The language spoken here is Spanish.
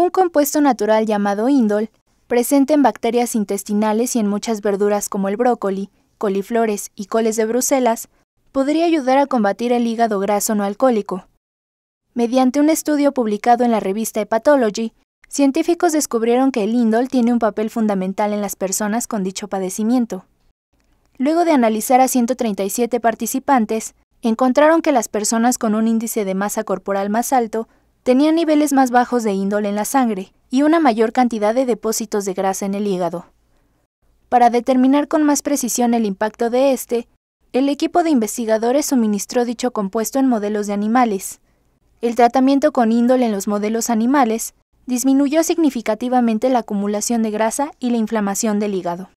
un compuesto natural llamado indol, presente en bacterias intestinales y en muchas verduras como el brócoli, coliflores y coles de Bruselas, podría ayudar a combatir el hígado graso no alcohólico. Mediante un estudio publicado en la revista Hepatology, científicos descubrieron que el indol tiene un papel fundamental en las personas con dicho padecimiento. Luego de analizar a 137 participantes, encontraron que las personas con un índice de masa corporal más alto Tenía niveles más bajos de índole en la sangre y una mayor cantidad de depósitos de grasa en el hígado. Para determinar con más precisión el impacto de este, el equipo de investigadores suministró dicho compuesto en modelos de animales. El tratamiento con índole en los modelos animales disminuyó significativamente la acumulación de grasa y la inflamación del hígado.